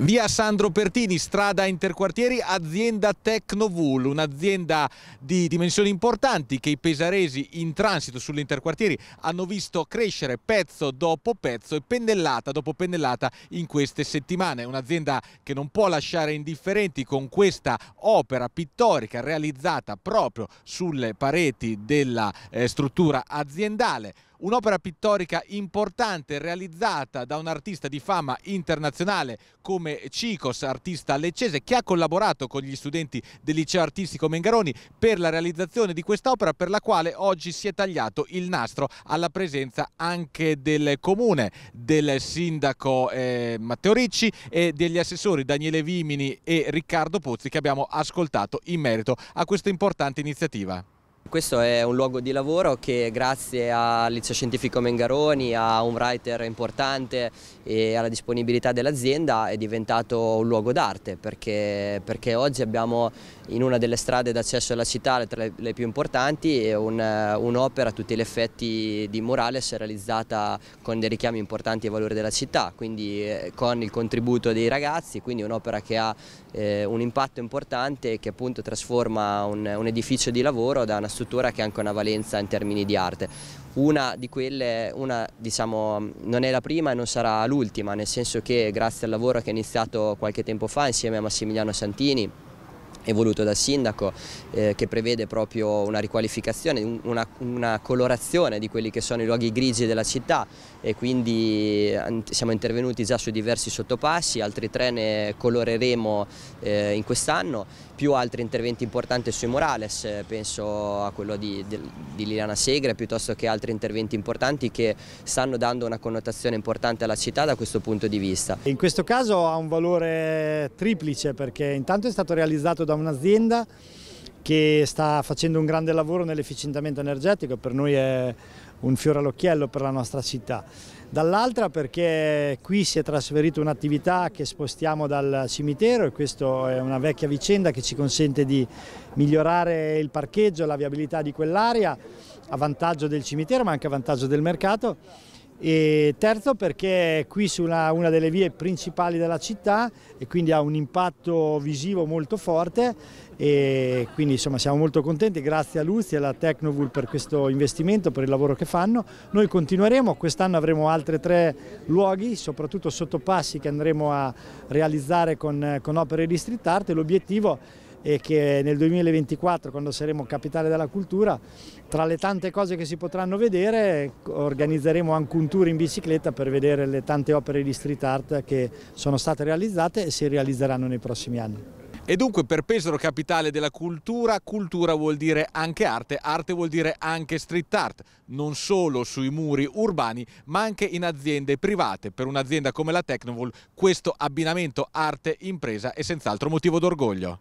Via Sandro Pertini, strada interquartieri, azienda Tecnovull, un'azienda di dimensioni importanti che i pesaresi in transito sull'interquartieri hanno visto crescere pezzo dopo pezzo e pennellata dopo pennellata in queste settimane. Un'azienda che non può lasciare indifferenti con questa opera pittorica realizzata proprio sulle pareti della eh, struttura aziendale un'opera pittorica importante realizzata da un artista di fama internazionale come Cicos, artista leccese, che ha collaborato con gli studenti del liceo artistico Mengaroni per la realizzazione di quest'opera per la quale oggi si è tagliato il nastro alla presenza anche del comune, del sindaco eh, Matteo Ricci e degli assessori Daniele Vimini e Riccardo Pozzi che abbiamo ascoltato in merito a questa importante iniziativa. Questo è un luogo di lavoro che grazie al liceo scientifico Mengaroni, a un writer importante e alla disponibilità dell'azienda è diventato un luogo d'arte perché, perché, oggi abbiamo in una delle strade d'accesso alla città, tra le, le più importanti, un'opera un a tutti gli effetti di Morales realizzata con dei richiami importanti ai valori della città, quindi eh, con il contributo dei ragazzi, quindi un'opera che ha eh, un impatto importante e che appunto trasforma un, un edificio di lavoro da una struttura che ha anche una valenza in termini di arte. Una di quelle, una, diciamo, non è la prima e non sarà l'ultima, nel senso che grazie al lavoro che è iniziato qualche tempo fa insieme a Massimiliano Santini, e voluto dal sindaco eh, che prevede proprio una riqualificazione, una, una, colorazione di quelli che sono i luoghi grigi della città e quindi eh, siamo intervenuti già su diversi sottopassi, altri tre ne coloreremo eh, in quest'anno, più altri interventi importanti sui Morales, penso a quello di, di, di Liliana Segre piuttosto che altri interventi importanti che stanno dando una connotazione importante alla città da questo punto di vista. In questo caso ha un valore triplice perché intanto è stato realizzato da da un'azienda che sta facendo un grande lavoro nell'efficientamento energetico, per noi è un fiore all'occhiello per la nostra città. Dall'altra perché qui si è trasferita un'attività che spostiamo dal cimitero e questa è una vecchia vicenda che ci consente di migliorare il parcheggio, la viabilità di quell'area a vantaggio del cimitero ma anche a vantaggio del mercato e terzo perché è qui su una delle vie principali della città e quindi ha un impatto visivo molto forte e quindi insomma siamo molto contenti, grazie a Luzzi e alla Tecnovul per questo investimento, per il lavoro che fanno. Noi continueremo, quest'anno avremo altri tre luoghi, soprattutto sottopassi che andremo a realizzare con, con opere di street art e l'obiettivo e che nel 2024, quando saremo capitale della cultura, tra le tante cose che si potranno vedere organizzeremo anche un tour in bicicletta per vedere le tante opere di street art che sono state realizzate e si realizzeranno nei prossimi anni. E dunque per Pesaro capitale della cultura, cultura vuol dire anche arte, arte vuol dire anche street art, non solo sui muri urbani ma anche in aziende private. Per un'azienda come la Tecnovol questo abbinamento arte-impresa è senz'altro motivo d'orgoglio.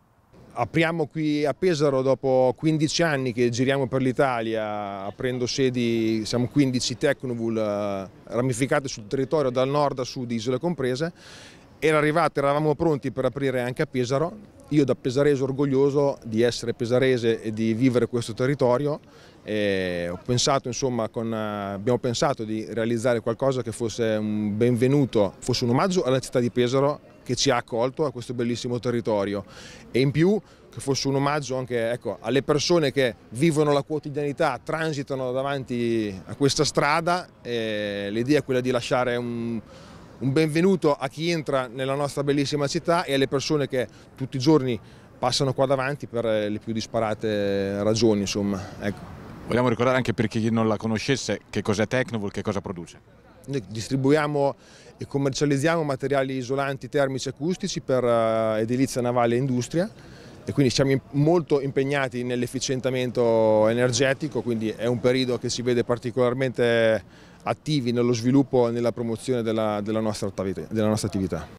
Apriamo qui a Pesaro dopo 15 anni che giriamo per l'Italia, aprendo sedi, siamo 15 Tecnovul eh, ramificate sul territorio dal nord a sud, isole comprese. Era arrivato, eravamo pronti per aprire anche a Pesaro. Io da pesarese orgoglioso di essere pesarese e di vivere questo territorio, pensato, insomma, con, eh, abbiamo pensato di realizzare qualcosa che fosse un benvenuto, fosse un omaggio alla città di Pesaro che ci ha accolto a questo bellissimo territorio e in più che fosse un omaggio anche ecco, alle persone che vivono la quotidianità, transitano davanti a questa strada l'idea è quella di lasciare un, un benvenuto a chi entra nella nostra bellissima città e alle persone che tutti i giorni passano qua davanti per le più disparate ragioni. Insomma. Ecco. Vogliamo ricordare anche per chi non la conoscesse che cos'è Tecnovol, che cosa produce. Noi distribuiamo e commercializziamo materiali isolanti termici e acustici per eh, edilizia navale e industria e quindi siamo molto impegnati nell'efficientamento energetico, quindi è un periodo che ci vede particolarmente attivi nello sviluppo e nella promozione della, della, nostra, della nostra attività.